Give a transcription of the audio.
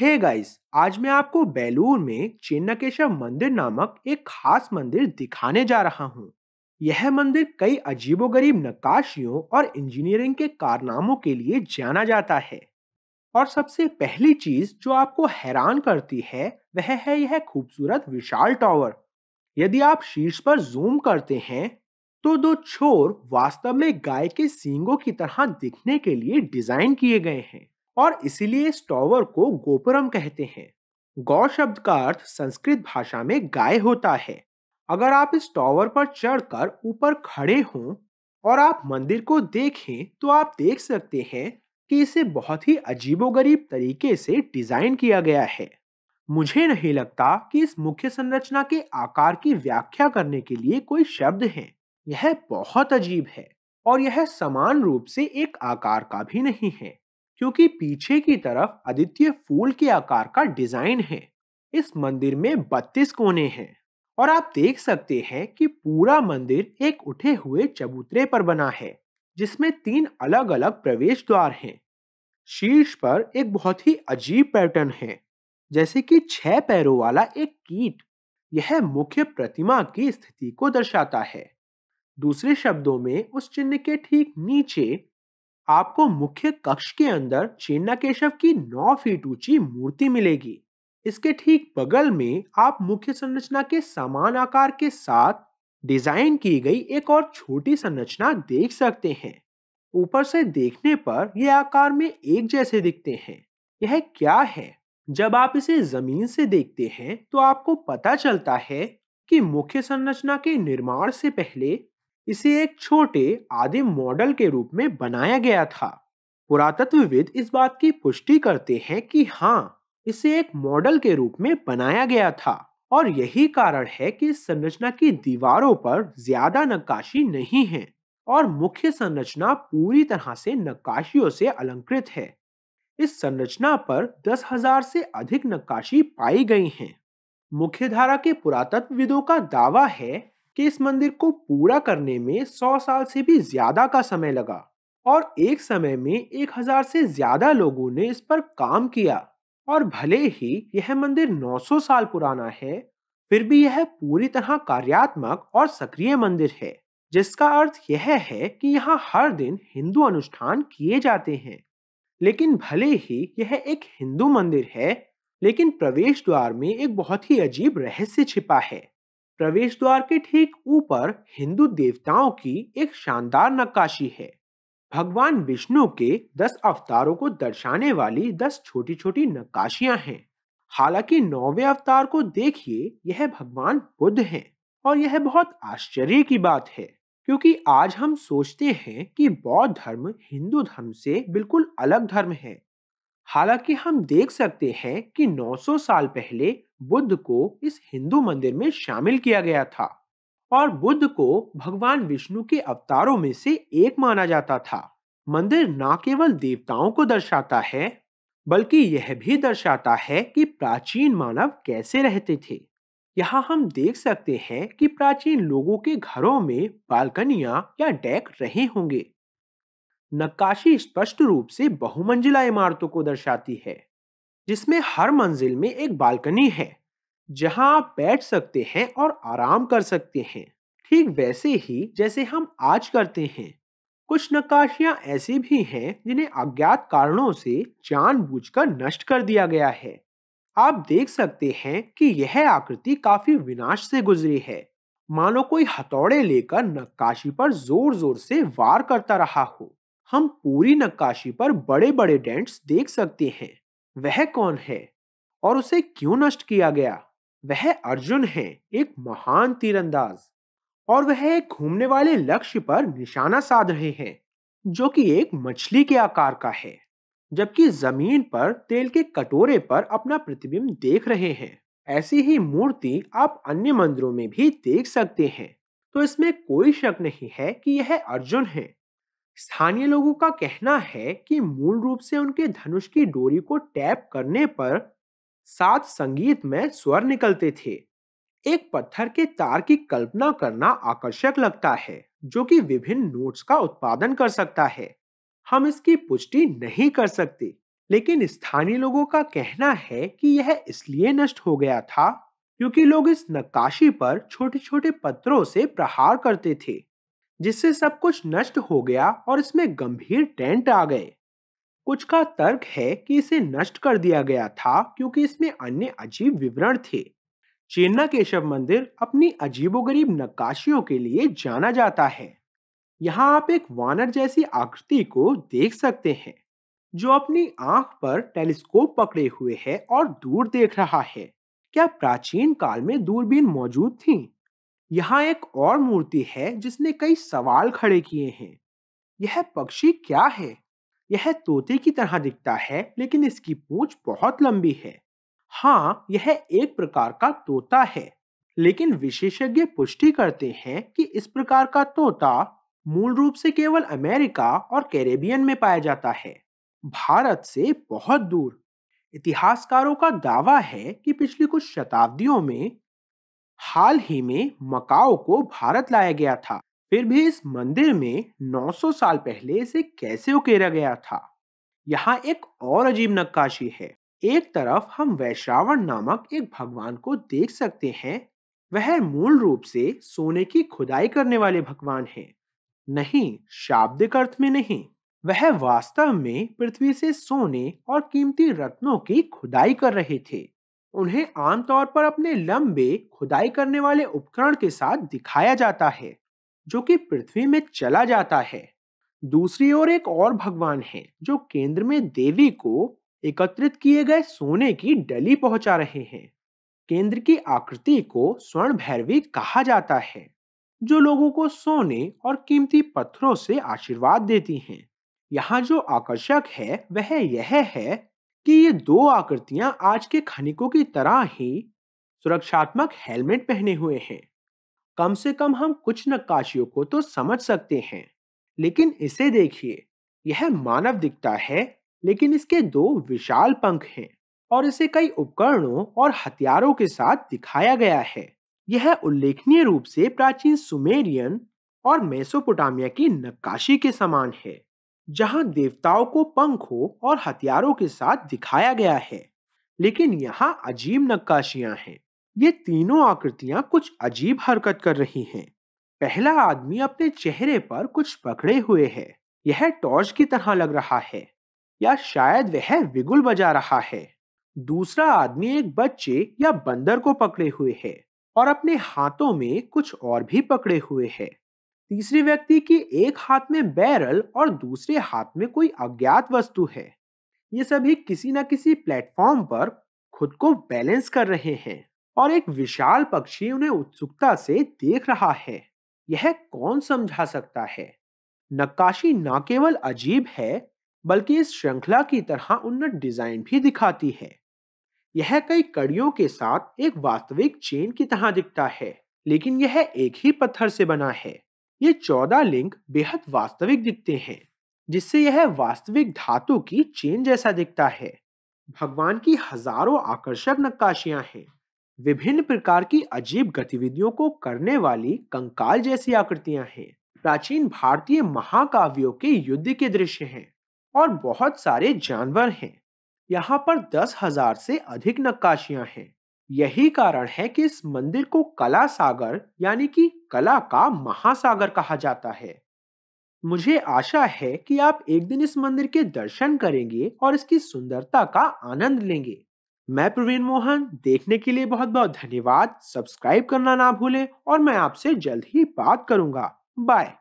हे hey guys आज मैं आपको बेलूर में चेन्नकेशव मंदिर नामक एक खास मंदिर दिखाने जा रहा हूँ यह मंदिर कई अजीबोगरीब नक्काशियों और इंजीनियरिंग के कारनामों के लिए जाना जाता है और सबसे पहली चीज जो आपको हैरान करती है वह है यह खूबसूरत विशाल टॉवर यदि आप शीर्ष पर जूम करते हैं तो दो छोर वास्तव में गाय के सींगों की तरह दिखने के लिए डिजाइन किए गए हैं और इसीलिए इस टॉवर को गोपुरम कहते हैं गौ शब्द का अर्थ संस्कृत भाषा में गाय होता है अगर आप इस टॉवर पर चढ़कर ऊपर खड़े हों और आप मंदिर को देखें तो आप देख सकते हैं कि इसे बहुत ही अजीबोगरीब तरीके से डिजाइन किया गया है मुझे नहीं लगता कि इस मुख्य संरचना के आकार की व्याख्या करने के लिए कोई शब्द है यह बहुत अजीब है और यह समान रूप से एक आकार का भी नहीं है क्योंकि पीछे की तरफ आदित्य फूल के आकार का डिजाइन है इस मंदिर में बत्तीस कोने हैं और आप देख सकते हैं कि पूरा मंदिर एक उठे हुए चबूतरे पर बना है जिसमें तीन अलग अलग प्रवेश द्वार हैं शीर्ष पर एक बहुत ही अजीब पैटर्न है जैसे कि छह पैरों वाला एक कीट यह मुख्य प्रतिमा की स्थिति को दर्शाता है दूसरे शब्दों में उस चिन्ह के ठीक नीचे आपको मुख्य कक्ष के अंदर चेन्ना केशव की 9 फीट ऊंची मूर्ति मिलेगी इसके ठीक बगल में आप मुख्य संरचना के समान आकार के साथ डिजाइन की गई एक और छोटी संरचना देख सकते हैं ऊपर से देखने पर यह आकार में एक जैसे दिखते हैं यह क्या है जब आप इसे जमीन से देखते हैं तो आपको पता चलता है कि मुख्य संरचना के निर्माण से पहले इसे एक छोटे आदि मॉडल के रूप में बनाया गया था पुरातत्वविद इस बात की पुष्टि करते हैं कि हाँ इसे एक मॉडल के रूप में बनाया गया था और यही कारण है कि इस संरचना की दीवारों पर ज्यादा नक्काशी नहीं है और मुख्य संरचना पूरी तरह से नक्काशियों से अलंकृत है इस संरचना पर दस हजार से अधिक नक्काशी पाई गई हैं। मुख्यधारा के पुरातत्वविदों का दावा है कि इस मंदिर को पूरा करने में 100 साल से भी ज्यादा का समय लगा और एक समय में एक हजार से ज्यादा लोगों ने इस पर काम किया और भले ही यह मंदिर 900 साल पुराना है फिर भी यह पूरी तरह कार्यात्मक और सक्रिय मंदिर है जिसका अर्थ यह है कि यहाँ हर दिन हिंदू अनुष्ठान किए जाते हैं लेकिन भले ही यह एक हिंदू मंदिर है लेकिन प्रवेश द्वार में एक बहुत ही अजीब रहस्य छिपा है प्रवेश द्वार के ठीक ऊपर हिंदू देवताओं की एक शानदार नक्काशी है भगवान विष्णु के दस अवतारों को दर्शाने वाली दस छोटी छोटी नक्काशियां हैं हालांकि नौवे अवतार को देखिए यह भगवान बुद्ध हैं और यह बहुत आश्चर्य की बात है क्योंकि आज हम सोचते हैं कि बौद्ध धर्म हिंदू धर्म से बिल्कुल अलग धर्म है हालांकि हम देख सकते हैं कि 900 साल पहले बुद्ध को इस हिंदू मंदिर में शामिल किया गया था और बुद्ध को भगवान विष्णु के अवतारों में से एक माना जाता था मंदिर न केवल देवताओं को दर्शाता है बल्कि यह भी दर्शाता है कि प्राचीन मानव कैसे रहते थे यहाँ हम देख सकते हैं कि प्राचीन लोगों के घरों में बालकनिया या डेक रहे होंगे नक्काशी स्पष्ट रूप से बहुमंजिला इमारतों को दर्शाती है जिसमें हर मंजिल में एक बालकनी है जहां आप बैठ सकते हैं और आराम कर सकते हैं ठीक वैसे ही जैसे हम आज करते हैं कुछ नक्काशियां ऐसी भी हैं जिन्हें अज्ञात कारणों से जानबूझकर नष्ट कर दिया गया है आप देख सकते हैं कि यह आकृति काफी विनाश से गुजरी है मानो कोई हथौड़े लेकर नक्काशी पर जोर जोर से वार करता रहा हो हम पूरी नक्काशी पर बड़े बड़े डेंट्स देख सकते हैं वह कौन है और उसे क्यों नष्ट किया गया वह अर्जुन है एक महान तीरंदाज और वह एक घूमने वाले लक्ष्य पर निशाना साध रहे हैं जो कि एक मछली के आकार का है जबकि जमीन पर तेल के कटोरे पर अपना प्रतिबिंब देख रहे हैं ऐसी ही मूर्ति आप अन्य मंदिरों में भी देख सकते हैं तो इसमें कोई शक नहीं है कि यह अर्जुन है स्थानीय लोगों का कहना है कि मूल रूप से उनके धनुष की डोरी को टैप करने पर सात संगीत में स्वर निकलते थे एक पत्थर के तार की कल्पना करना आकर्षक लगता है जो कि विभिन्न नोट्स का उत्पादन कर सकता है हम इसकी पुष्टि नहीं कर सकते लेकिन स्थानीय लोगों का कहना है कि यह इसलिए नष्ट हो गया था क्योंकि लोग इस नक्काशी पर छोटे छोटे पत्थरों से प्रहार करते थे जिससे सब कुछ नष्ट हो गया और इसमें गंभीर टेंट आ गए कुछ का तर्क है कि इसे नष्ट कर दिया गया था क्योंकि इसमें अन्य अजीब विवरण थे चेन्ना केशव मंदिर अपनी अजीबोगरीब नक्काशियों के लिए जाना जाता है यहाँ आप एक वानर जैसी आकृति को देख सकते हैं जो अपनी आंख पर टेलीस्कोप पकड़े हुए है और दूर देख रहा है क्या प्राचीन काल में दूरबीन मौजूद थी यहाँ एक और मूर्ति है जिसने कई सवाल खड़े किए हैं यह पक्षी क्या है यह तोते की तरह दिखता है लेकिन इसकी पूंछ बहुत लंबी है हाँ यह एक प्रकार का तोता है लेकिन विशेषज्ञ पुष्टि करते हैं कि इस प्रकार का तोता मूल रूप से केवल अमेरिका और कैरेबियन में पाया जाता है भारत से बहुत दूर इतिहासकारों का दावा है कि पिछली कुछ शताब्दियों में हाल ही में मकाओ को भारत लाया गया था फिर भी इस मंदिर में 900 साल पहले इसे कैसे उकेरा गया था यहाँ एक और अजीब नक्काशी है एक तरफ हम वैश्रावण नामक एक भगवान को देख सकते हैं वह मूल रूप से सोने की खुदाई करने वाले भगवान हैं नहीं शाब्दिक अर्थ में नहीं वह वास्तव में पृथ्वी से सोने और कीमती रत्नों की खुदाई कर रहे थे उन्हें आमतौर पर अपने लंबे खुदाई करने वाले उपकरण के साथ दिखाया जाता है जो कि पृथ्वी में चला जाता है दूसरी ओर एक और भगवान है जो केंद्र में देवी को एकत्रित किए गए सोने की डली पहुंचा रहे हैं केंद्र की आकृति को स्वर्ण भैरवी कहा जाता है जो लोगों को सोने और कीमती पत्थरों से आशीर्वाद देती हैं। यहाँ जो आकर्षक है वह यह है कि ये दो आकृतियां आज के खनिकों की तरह ही सुरक्षात्मक हेलमेट पहने हुए हैं कम से कम हम कुछ नक्काशियों को तो समझ सकते हैं लेकिन इसे देखिए यह मानव दिखता है लेकिन इसके दो विशाल पंख हैं और इसे कई उपकरणों और हथियारों के साथ दिखाया गया है यह उल्लेखनीय रूप से प्राचीन सुमेरियन और मेसोपोटामिया की नक्काशी के समान है जहां देवताओं को पंखों और हथियारों के साथ दिखाया गया है लेकिन यहाँ अजीब नक्काशियां हैं ये तीनों आकृतियां कुछ अजीब हरकत कर रही हैं पहला आदमी अपने चेहरे पर कुछ पकड़े हुए है यह टॉर्च की तरह लग रहा है या शायद वह विगुल बजा रहा है दूसरा आदमी एक बच्चे या बंदर को पकड़े हुए है और अपने हाथों में कुछ और भी पकड़े हुए है तीसरे व्यक्ति के एक हाथ में बैरल और दूसरे हाथ में कोई अज्ञात वस्तु है ये सभी किसी न किसी प्लेटफॉर्म पर खुद को बैलेंस कर रहे हैं और एक विशाल पक्षी उन्हें उत्सुकता से देख रहा है यह कौन समझा सकता है नक्काशी न केवल अजीब है बल्कि इस श्रृंखला की तरह उन्नत डिजाइन भी दिखाती है यह कई कड़ियों के साथ एक वास्तविक चेन की तरह दिखता है लेकिन यह एक ही पत्थर से बना है ये चौदह लिंक बेहद वास्तविक दिखते हैं जिससे यह वास्तविक धातु की चेन जैसा दिखता है भगवान की हजारों आकर्षक नक्काशियां हैं विभिन्न प्रकार की अजीब गतिविधियों को करने वाली कंकाल जैसी आकृतियां हैं प्राचीन भारतीय महाकाव्यों के युद्ध के दृश्य हैं और बहुत सारे जानवर हैं यहाँ पर दस हजार से अधिक नक्काशियां हैं यही कारण है कि इस मंदिर को कला सागर यानी कि कला का महासागर कहा जाता है मुझे आशा है कि आप एक दिन इस मंदिर के दर्शन करेंगे और इसकी सुंदरता का आनंद लेंगे मैं प्रवीण मोहन देखने के लिए बहुत बहुत धन्यवाद सब्सक्राइब करना ना भूलें और मैं आपसे जल्द ही बात करूंगा बाय